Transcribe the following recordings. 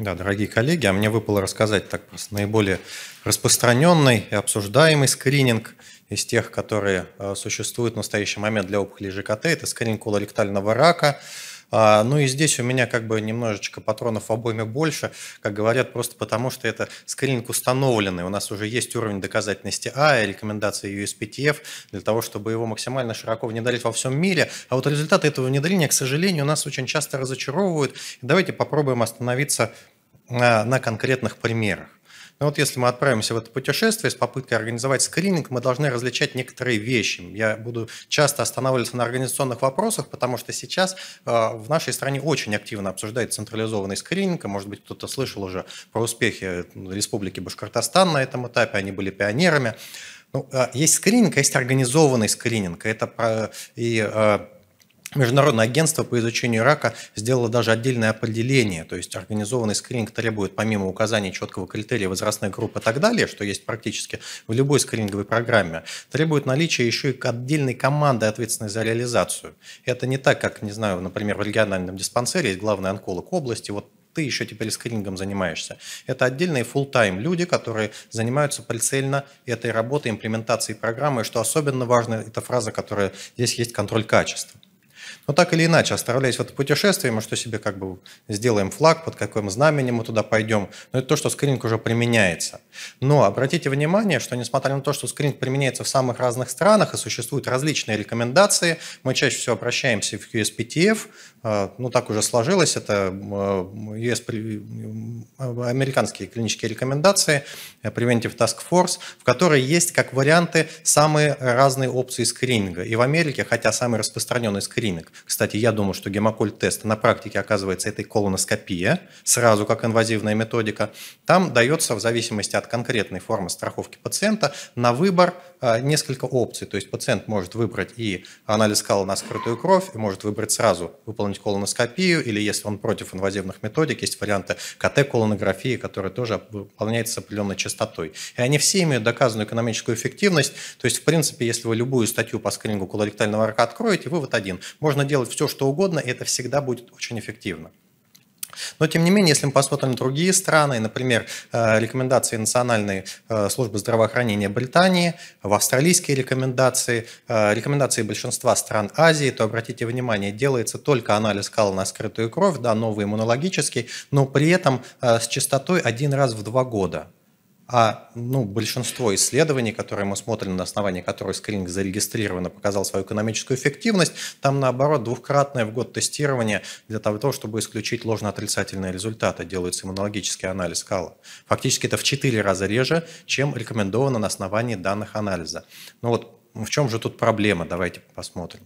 Да, дорогие коллеги, а мне выпало рассказать так просто наиболее распространенный и обсуждаемый скрининг из тех, которые э, существуют в настоящий момент для опухоли ЖКТ. Это скрининг колоректального рака. рака а, ну и здесь у меня как бы немножечко патронов в обойме больше, как говорят, просто потому что это скрининг установленный. У нас уже есть уровень доказательности А и рекомендации USPTF для того, чтобы его максимально широко внедрить во всем мире. А вот результаты этого внедрения, к сожалению, нас очень часто разочаровывают. Давайте попробуем остановиться а, на конкретных примерах. Но ну, вот если мы отправимся в это путешествие с попыткой организовать скрининг, мы должны различать некоторые вещи. Я буду часто останавливаться на организационных вопросах, потому что сейчас э, в нашей стране очень активно обсуждается централизованный скрининг. Может быть, кто-то слышал уже про успехи ну, Республики Башкортостан на этом этапе, они были пионерами. Ну, э, есть скрининг, а есть организованный скрининг. Это про, и э, Международное агентство по изучению рака сделало даже отдельное определение, то есть организованный скрининг требует помимо указания четкого критерия возрастной группы и так далее, что есть практически в любой скрининговой программе, требует наличия еще и отдельной команды, ответственной за реализацию. Это не так, как, не знаю, например, в региональном диспансере есть главный онколог области, вот ты еще теперь скринингом занимаешься. Это отдельные full тайм люди, которые занимаются прицельно этой работой, имплементацией программы. что особенно важно, это фраза, которая здесь есть контроль качества. Но так или иначе, оставляясь в это путешествие, мы что себе как бы сделаем флаг, под каким знаменем мы туда пойдем. Но это то, что скрининг уже применяется. Но обратите внимание, что несмотря на то, что скрининг применяется в самых разных странах и существуют различные рекомендации, мы чаще всего обращаемся в USPTF, а, ну так уже сложилось, это а, US, а, американские клинические рекомендации, э, Preventive Task Force, в которой есть как варианты самые разные опции скрининга. И в Америке, хотя самый распространенный скрининг, кстати, я думал, что гемоколь тест на практике оказывается этой колоноскопия, сразу как инвазивная методика. Там дается в зависимости от конкретной формы страховки пациента на выбор а, несколько опций. То есть пациент может выбрать и анализ кала на скрытую кровь, и может выбрать сразу выполнить колоноскопию, или если он против инвазивных методик, есть варианты КТ-колонографии, которые тоже выполняется с определенной частотой. И они все имеют доказанную экономическую эффективность. То есть, в принципе, если вы любую статью по скринингу колоректального рака откроете, вывод один. Можно делать все, что угодно, и это всегда будет очень эффективно. Но, тем не менее, если мы посмотрим на другие страны, например, э, рекомендации Национальной э, службы здравоохранения Британии, в австралийские рекомендации, э, рекомендации большинства стран Азии, то, обратите внимание, делается только анализ кала на скрытую кровь, да, новый иммунологический, но при этом с частотой один раз в два года. А ну, большинство исследований, которые мы смотрим, на основании которых скрининг зарегистрирован показал свою экономическую эффективность, там наоборот двухкратное в год тестирование для того, чтобы исключить ложно-отрицательные результаты, делается иммунологический анализ кала. Фактически это в 4 раза реже, чем рекомендовано на основании данных анализа. Ну вот в чем же тут проблема, давайте посмотрим.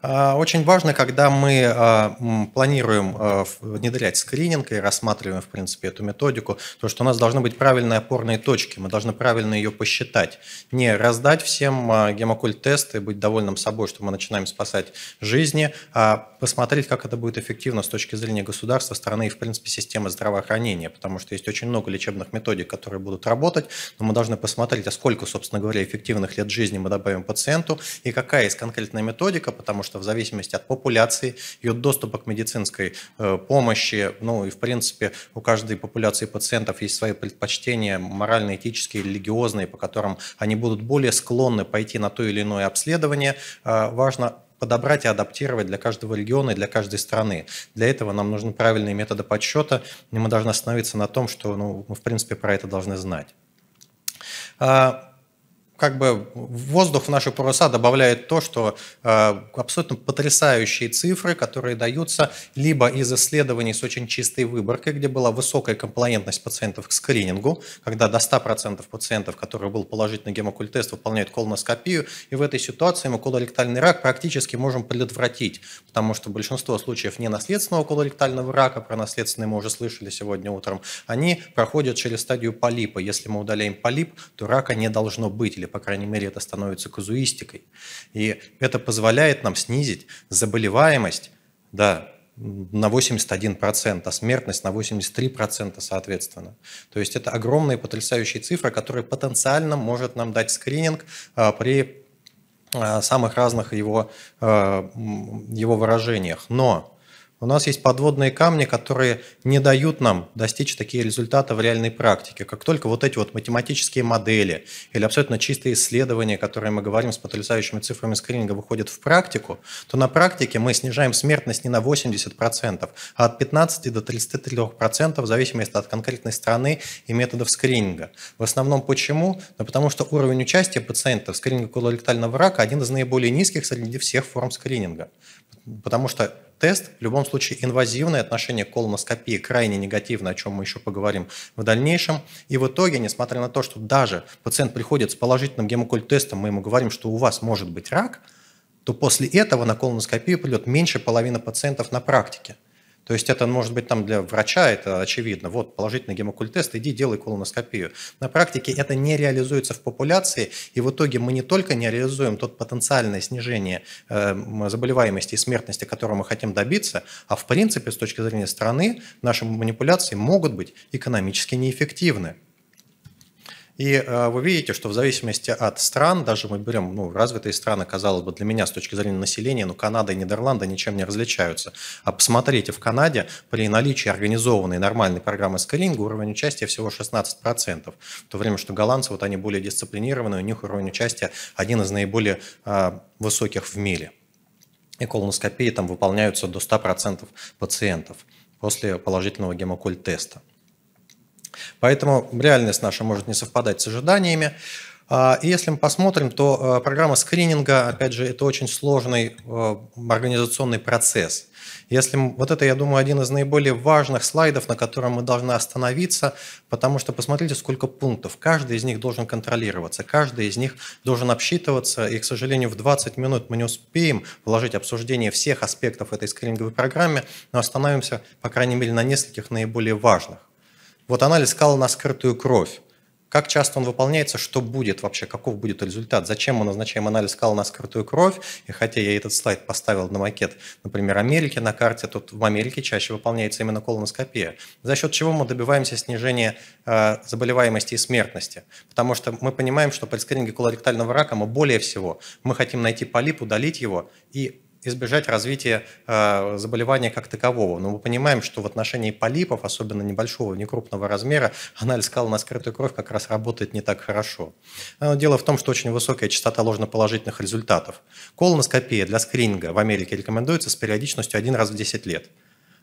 А, очень важно, когда мы а, планируем а, внедрять скрининг и рассматриваем, в принципе, эту методику, то, что у нас должны быть правильные опорные точки, мы должны правильно ее посчитать. Не раздать всем гемокульт тесты, быть довольным собой, что мы начинаем спасать жизни, а посмотреть, как это будет эффективно с точки зрения государства, страны и, в принципе, системы здравоохранения, потому что есть очень много лечебных методик, которые будут работать, но мы должны посмотреть, а сколько, собственно говоря, эффективных лет жизни мы добавим пациенту и какая из конкретная методика, потому что что в зависимости от популяции, ее доступа к медицинской э, помощи, ну и в принципе у каждой популяции пациентов есть свои предпочтения морально-этические, религиозные, по которым они будут более склонны пойти на то или иное обследование. А, важно подобрать и адаптировать для каждого региона и для каждой страны. Для этого нам нужны правильные методы подсчета, и мы должны остановиться на том, что ну, мы, в принципе, про это должны знать. А, как бы воздух в наши паруса добавляет то, что э, абсолютно потрясающие цифры, которые даются либо из исследований с очень чистой выборкой, где была высокая комплаентность пациентов к скринингу, когда до 100% пациентов, которые был положительный гемокультест, выполняют колоноскопию, и в этой ситуации мы колоректальный рак практически можем предотвратить, потому что большинство случаев ненаследственного колоректального рака, про наследственные мы уже слышали сегодня утром, они проходят через стадию полипа. Если мы удаляем полип, то рака не должно быть или по крайней мере, это становится казуистикой. И это позволяет нам снизить заболеваемость, да, на 81%, а смертность на 83% соответственно. То есть это огромные потрясающие цифры, которые потенциально может нам дать скрининг а, при а, самых разных его, а, его выражениях. Но у нас есть подводные камни, которые не дают нам достичь такие результаты в реальной практике. Как только вот эти вот математические модели или абсолютно чистые исследования, которые мы говорим с потрясающими цифрами скрининга, выходят в практику, то на практике мы снижаем смертность не на 80%, а от 15 до 33% в зависимости от конкретной страны и методов скрининга. В основном почему? Да потому что уровень участия пациентов в скрининге колоректального рака один из наиболее низких среди всех форм скрининга потому что тест в любом случае инвазивное отношение к колоноскопии крайне негативно, о чем мы еще поговорим в дальнейшем. И в итоге, несмотря на то, что даже пациент приходит с положительным гемокульт-тестом, мы ему говорим, что у вас может быть рак, то после этого на колоноскопию придет меньше половины пациентов на практике. То есть это может быть там для врача, это очевидно. Вот положительный гемокультест, иди делай колоноскопию. На практике это не реализуется в популяции, и в итоге мы не только не реализуем тот потенциальное снижение эм, заболеваемости и смертности, которого мы хотим добиться, а в принципе с точки зрения страны наши манипуляции могут быть экономически неэффективны. И э, вы видите, что в зависимости от стран, даже мы берем ну, развитые страны, казалось бы, для меня с точки зрения населения, ну, Канада и Нидерланды ничем не различаются. А посмотрите, в Канаде при наличии организованной нормальной программы скрининга уровень участия всего 16%, в то время, что голландцы, вот они более дисциплинированные, у них уровень участия один из наиболее а, высоких в мире. И колоноскопии там выполняются до 100% пациентов после положительного гемокульт теста Поэтому реальность наша может не совпадать с ожиданиями. А, и если мы посмотрим, то а, программа скрининга, опять же, это очень сложный а, организационный процесс. Если вот это, я думаю, один из наиболее важных слайдов, на котором мы должны остановиться, потому что посмотрите, сколько пунктов. Каждый из них должен контролироваться, каждый из них должен обсчитываться, и, к сожалению, в 20 минут мы не успеем вложить обсуждение всех аспектов этой скрининговой программы, но остановимся, по крайней мере, на нескольких наиболее важных. Вот анализ кала на скрытую кровь. Как часто он выполняется, что будет вообще, каков будет результат, зачем мы назначаем анализ кала на скрытую кровь. И хотя я этот слайд поставил на макет, например, Америки на карте, тут в Америке чаще выполняется именно колоноскопия, за счет чего мы добиваемся снижения э, заболеваемости и смертности. Потому что мы понимаем, что при скрининге колоректального рака мы более всего, мы хотим найти полип, удалить его и избежать развития э, заболевания как такового. Но мы понимаем, что в отношении полипов, особенно небольшого, некрупного размера, анализ кала на скрытую кровь как раз работает не так хорошо. Э, дело в том, что очень высокая частота ложноположительных результатов. Колоноскопия для скрининга в Америке рекомендуется с периодичностью один раз в 10 лет.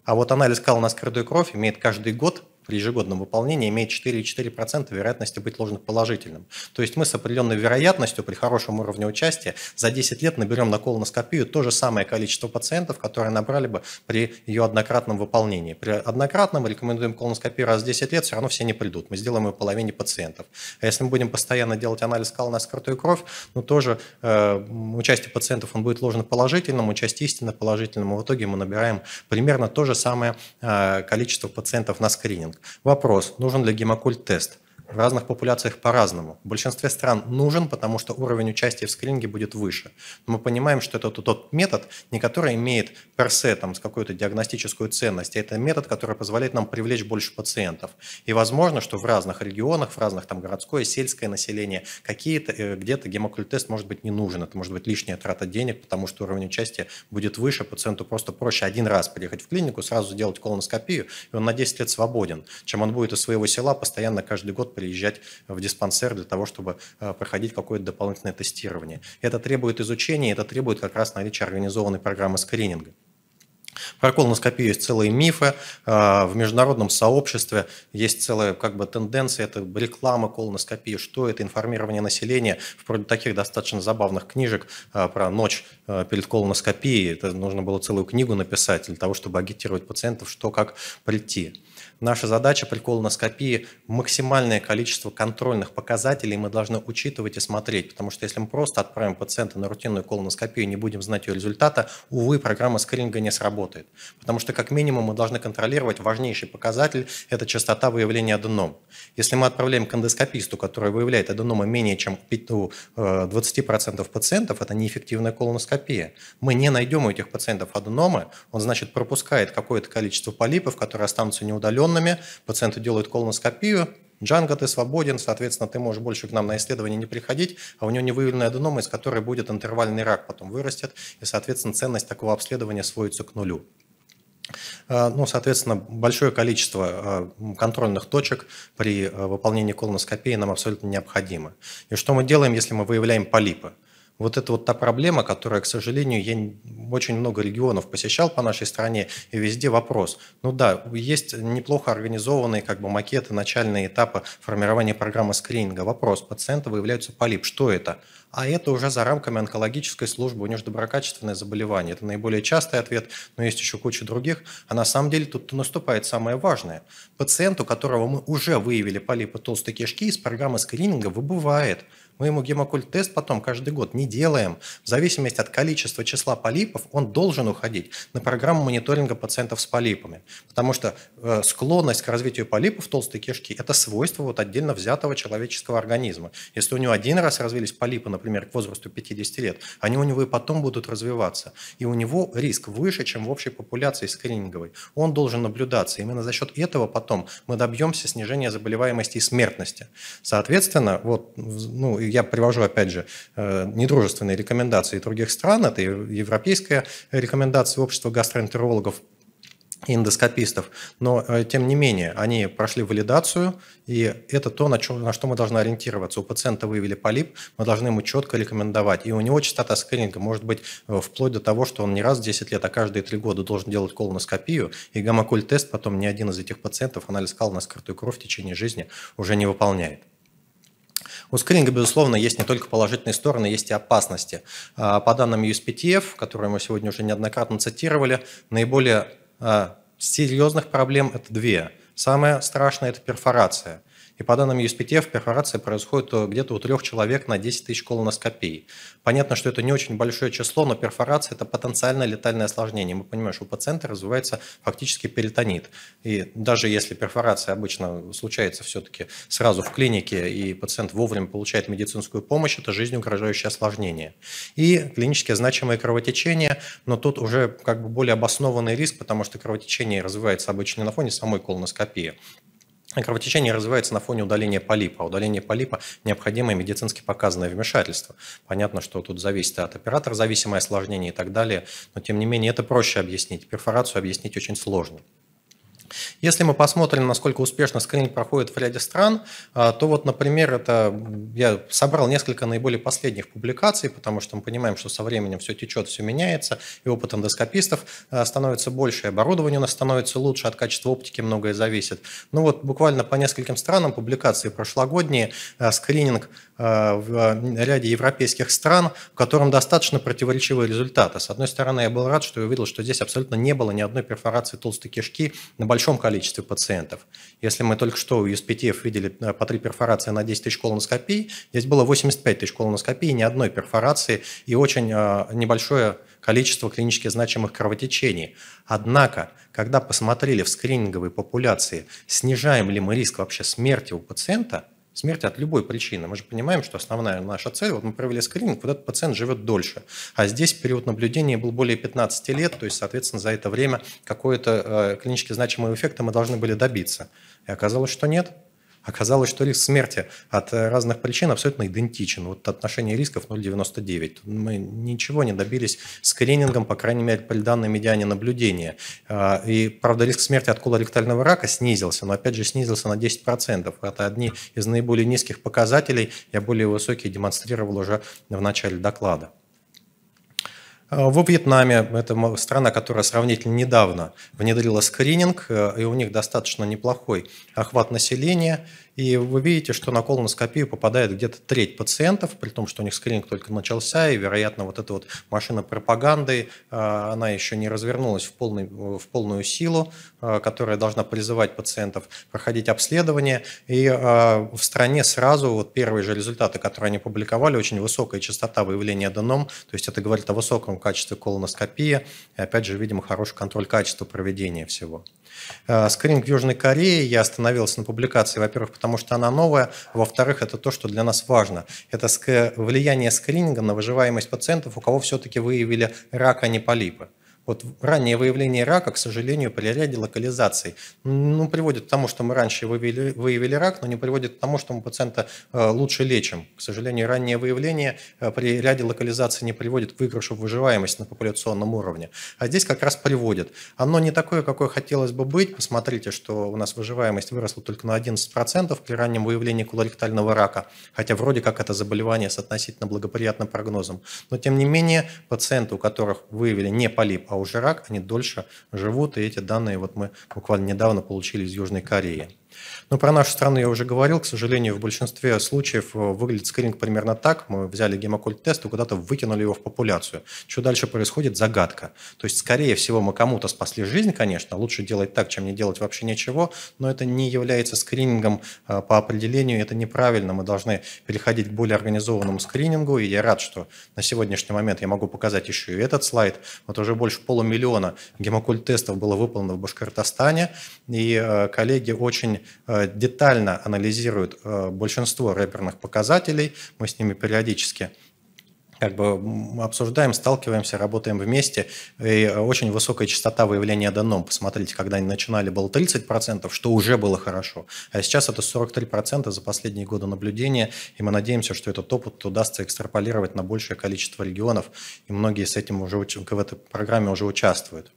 А вот анализ кала на скрытую кровь имеет каждый год при ежегодном выполнении имеет 4,4% вероятности быть положительным. То есть мы с определенной вероятностью при хорошем уровне участия за 10 лет наберем на колоноскопию то же самое количество пациентов, которые набрали бы при ее однократном выполнении. При однократном рекомендуем колоноскопию раз в 10 лет, все равно все не придут. Мы сделаем ее половине пациентов. А если мы будем постоянно делать анализ колоноскартую кровь, ну тоже э, участие пациентов он будет положительным, участие истинно положительным. в итоге мы набираем примерно то же самое э, количество пациентов на скрининг. Вопрос, нужен ли гемокульт тест? в разных популяциях по-разному. В большинстве стран нужен, потому что уровень участия в скрининге будет выше. Но мы понимаем, что это тот метод, не который имеет персе там, какой то диагностическую ценность, а это метод, который позволяет нам привлечь больше пациентов. И возможно, что в разных регионах, в разных там городское, сельское население, какие-то, э, где-то гемокультест может быть не нужен, это может быть лишняя трата денег, потому что уровень участия будет выше, пациенту просто проще один раз приехать в клинику, сразу сделать колоноскопию, и он на 10 лет свободен, чем он будет из своего села постоянно каждый год приезжать в диспансер для того, чтобы э, проходить какое-то дополнительное тестирование. Это требует изучения, это требует как раз наличия организованной программы скрининга. Про колоноскопию есть целые мифы. Э, в международном сообществе есть целая как бы, тенденция, это реклама колоноскопии, что это, информирование населения, вроде таких достаточно забавных книжек э, про ночь перед колоноскопией. Это нужно было целую книгу написать для того, чтобы агитировать пациентов, что как прийти. Наша задача при колоноскопии максимальное количество контрольных показателей мы должны учитывать и смотреть, потому что если мы просто отправим пациента на рутинную колоноскопию и не будем знать ее результата, увы, программа скрининга не сработает. Потому что как минимум мы должны контролировать важнейший показатель – это частота выявления аденом. Если мы отправляем к эндоскописту, который выявляет аденомы менее чем у ну, 20% э, пациентов, это неэффективная колоноскопия. Мы не найдем у этих пациентов аденомы, он, значит, пропускает какое-то количество полипов, которые останутся неудаленными, удаленными, пациенту делают колоноскопию, Джанго, ты свободен, соответственно, ты можешь больше к нам на исследование не приходить, а у него не выявленная аденома, из которой будет интервальный рак, потом вырастет, и, соответственно, ценность такого обследования сводится к нулю. Э, ну, соответственно, большое количество э, контрольных точек при э, выполнении колоноскопии нам абсолютно необходимо. И что мы делаем, если мы выявляем полипы? Вот это вот та проблема, которая, к сожалению, я очень много регионов посещал по нашей стране, и везде вопрос. Ну да, есть неплохо организованные как бы макеты, начальные этапы формирования программы скрининга. Вопрос, пациенты выявляются полип, что это? А это уже за рамками онкологической службы, у них же доброкачественное заболевание. Это наиболее частый ответ, но есть еще куча других. А на самом деле тут наступает самое важное. Пациенту, которого мы уже выявили полипы толстой кишки, из программы скрининга выбывает – мы ему гемокульт-тест потом каждый год не делаем. В зависимости от количества числа полипов он должен уходить на программу мониторинга пациентов с полипами. Потому что э, склонность к развитию полипов толстой кишки – это свойство вот отдельно взятого человеческого организма. Если у него один раз развились полипы, например, к возрасту 50 лет, они у него и потом будут развиваться. И у него риск выше, чем в общей популяции скрининговой. Он должен наблюдаться. Именно за счет этого потом мы добьемся снижения заболеваемости и смертности. Соответственно, вот, ну, я привожу, опять же, э, недружественные рекомендации других стран. Это европейская рекомендация общества гастроэнтерологов и эндоскопистов. Но, э, тем не менее, они прошли валидацию, и это то, на, чем, на что мы должны ориентироваться. У пациента выявили полип, мы должны ему четко рекомендовать. И у него частота скрининга может быть э, вплоть до того, что он не раз в 10 лет, а каждые 3 года должен делать колоноскопию, и гаммоколь-тест потом ни один из этих пациентов анализ кал на скрытую кровь в течение жизни уже не выполняет. У скрининга, безусловно, есть не только положительные стороны, есть и опасности. А, по данным USPTF, которые мы сегодня уже неоднократно цитировали, наиболее а, серьезных проблем – это две. Самое страшное – это перфорация – и по данным USPTF, перфорация происходит э, где-то у трех человек на 10 тысяч колоноскопий. Понятно, что это не очень большое число, но перфорация – это потенциально летальное осложнение. Мы понимаем, что у пациента развивается фактически перитонит. И даже если перфорация обычно случается все-таки сразу в клинике, и пациент вовремя получает медицинскую помощь, это жизнеугрожающее осложнение. И клинически значимые кровотечения, но тут уже как бы более обоснованный риск, потому что кровотечение развивается обычно на фоне самой колоноскопии. Кровотечение развивается на фоне удаления полипа. А удаление полипа – необходимое медицински показанное вмешательство. Понятно, что тут зависит от оператора, зависимое осложнение и так далее, но тем не менее это проще объяснить. Перфорацию объяснить очень сложно. Если мы посмотрим, насколько успешно скрининг проходит в ряде стран, а, то вот, например, это я собрал несколько наиболее последних публикаций, потому что мы понимаем, что со временем все течет, все меняется, и опыт эндоскопистов а, становится больше, и оборудование у нас становится лучше, от качества оптики многое зависит. Ну вот буквально по нескольким странам публикации прошлогодние, а, скрининг Э, в ряде европейских стран, в котором достаточно противоречивые результаты. С одной стороны, я был рад, что я увидел, что здесь абсолютно не было ни одной перфорации толстой кишки на большом количестве пациентов. Если мы только что у USPTF видели э, по три перфорации на 10 тысяч колоноскопий, здесь было 85 тысяч колоноскопий, ни одной перфорации и очень э, небольшое количество клинически значимых кровотечений. Однако, когда посмотрели в скрининговой популяции, снижаем ли мы риск вообще смерти у пациента – смерти от любой причины. Мы же понимаем, что основная наша цель, вот мы провели скрининг, вот этот пациент живет дольше. А здесь период наблюдения был более 15 лет, то есть, соответственно, за это время какой-то э, клинически значимого эффекта мы должны были добиться. И оказалось, что нет. Оказалось, что риск смерти от э, разных причин абсолютно идентичен. Вот отношение рисков 0,99. Мы ничего не добились скринингом, по крайней мере, по данным медиане наблюдения. А, и, правда, риск смерти от колоректального рака снизился, но, опять же, снизился на 10%. Это одни из наиболее низких показателей. Я более высокие демонстрировал уже в начале доклада. А, во Вьетнаме, это страна, которая сравнительно недавно внедрила скрининг, э, и у них достаточно неплохой охват населения – и вы видите, что на колоноскопию попадает где-то треть пациентов, при том, что у них скрининг только начался, и, вероятно, вот эта вот машина пропаганды, э, она еще не развернулась в, полный, в полную силу, э, которая должна призывать пациентов проходить обследование. И э, в стране сразу вот первые же результаты, которые они публиковали, очень высокая частота выявления аденом, то есть это говорит о высоком качестве колоноскопии, и, опять же, видимо, хороший контроль качества проведения всего. Скрининг в Южной Корее, я остановился на публикации, во-первых, потому потому что она новая. Во-вторых, это то, что для нас важно. Это влияние скрининга на выживаемость пациентов, у кого все-таки выявили рак, а не полипы. Вот раннее выявление рака, к сожалению, при ряде локализаций ну, приводит к тому, что мы раньше выявили, выявили рак, но не приводит к тому, что мы пациента э, лучше лечим. К сожалению, раннее выявление э, при ряде локализаций не приводит к выигрышу в выживаемость на популяционном уровне. А здесь как раз приводит. Оно не такое, какое хотелось бы быть. Посмотрите, что у нас выживаемость выросла только на 11% при раннем выявлении колоректального рака, хотя вроде как это заболевание с относительно благоприятным прогнозом. Но тем не менее, пациенты, у которых выявили не полип, а а уже рак, они дольше живут, и эти данные вот мы буквально недавно получили из Южной Кореи. Но про нашу страну я уже говорил. К сожалению, в большинстве случаев э, выглядит скрининг примерно так. Мы взяли гемокульт-тест и куда-то выкинули его в популяцию. Что дальше происходит, загадка. То есть, скорее всего, мы кому-то спасли жизнь, конечно. Лучше делать так, чем не делать вообще ничего. Но это не является скринингом э, по определению. Это неправильно. Мы должны переходить к более организованному скринингу. И я рад, что на сегодняшний момент я могу показать еще и этот слайд. Вот уже больше полумиллиона гемокульт-тестов было выполнено в Башкортостане. И э, коллеги очень Э, детально анализируют э, большинство рэперных показателей. Мы с ними периодически как бы обсуждаем, сталкиваемся, работаем вместе. И очень высокая частота выявления данном. Посмотрите, когда они начинали, было 30%, что уже было хорошо. А сейчас это 43% за последние годы наблюдения. И мы надеемся, что этот опыт удастся экстраполировать на большее количество регионов. И многие с этим уже в этой программе уже участвуют.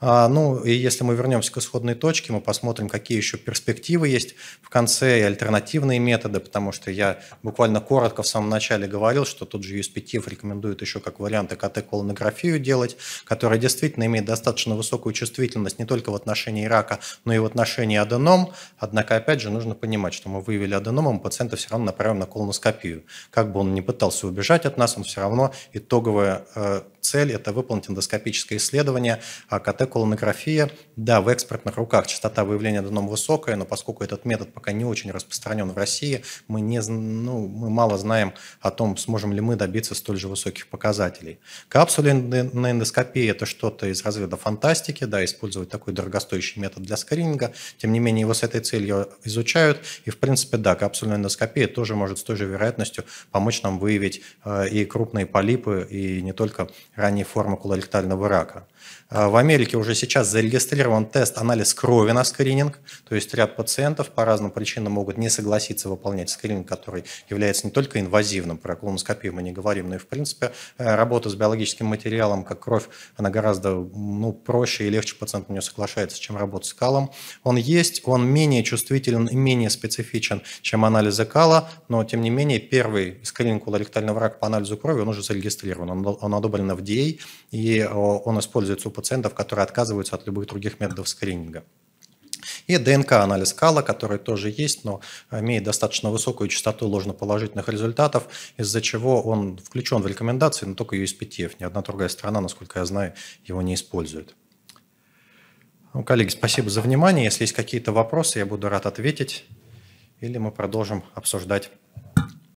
А, ну и если мы вернемся к исходной точке, мы посмотрим, какие еще перспективы есть в конце и альтернативные методы, потому что я буквально коротко в самом начале говорил, что тот же USPTF рекомендует еще как варианты КТ-колонографию делать, которая действительно имеет достаточно высокую чувствительность не только в отношении рака, но и в отношении аденом. Однако, опять же, нужно понимать, что мы выявили аденом, а мы пациента все равно направим на колоноскопию. Как бы он ни пытался убежать от нас, он все равно итоговое э, цель – это выполнить эндоскопическое исследование а КТ-колонография. Да, в экспертных руках частота выявления аденом высокая, но поскольку этот метод пока не очень распространен в России, мы, не, ну, мы мало знаем о том, сможем ли мы добиться столь же высоких показателей. Капсули на эндоскопии – это что-то из разведа фантастики, да, использовать такой дорогостоящий метод для скрининга. Тем не менее, его с этой целью изучают. И, в принципе, да, капсульная эндоскопия тоже может с той же вероятностью помочь нам выявить э, и крупные полипы, и не только ранней формы колоректального рака. А, в Америке уже сейчас зарегистрирован тест анализ крови на скрининг, то есть ряд пациентов по разным причинам могут не согласиться выполнять скрининг, который является не только инвазивным, про колоноскопию мы не говорим, но и в принципе э, работа с биологическим материалом, как кровь, она гораздо ну, проще и легче пациент на нее соглашается, чем работа с калом. Он есть, он менее чувствителен и менее специфичен, чем анализы кала, но тем не менее первый скрининг колоректального рака по анализу крови, он уже зарегистрирован, он, он одобрен Авдей, и он используется у пациентов, которые отказываются от любых других методов скрининга. И ДНК-анализ кала, который тоже есть, но имеет достаточно высокую частоту ложноположительных результатов, из-за чего он включен в рекомендации, но только USPTF. Ни одна другая страна, насколько я знаю, его не использует. Ну, коллеги, спасибо за внимание. Если есть какие-то вопросы, я буду рад ответить. Или мы продолжим обсуждать